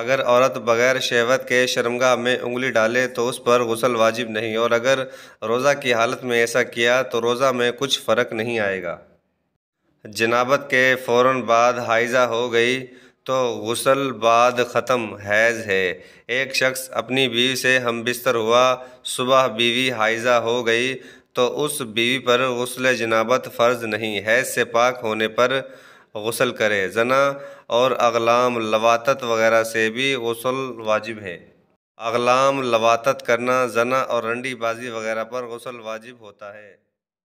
अगर औरत बग़ैर शहवत के शर्मगा में उंगली डाले तो उस पर गसल वाजिब नहीं और अगर रोज़ा की हालत में ऐसा किया तो रोज़ा में कुछ फ़र्क नहीं आएगा जनाबत के फ़ौर बाद हाइजा हो गई तो गसल बाद ख़त्म हैज़ है एक शख्स अपनी बीवी से हम बिस्तर हुआ सुबह बीवी हाइजा हो गई तो उस बीवी पर गसल जनाबत फ़र्ज़ नहीं हैज़ से पाक होने पर गसल करे जना और अगलाम लवातत वगैरह से भी गसल वाजिब है अगलाम लवातत करना जना और रंडी बाजी वगैरह पर गसल वाजिब होता है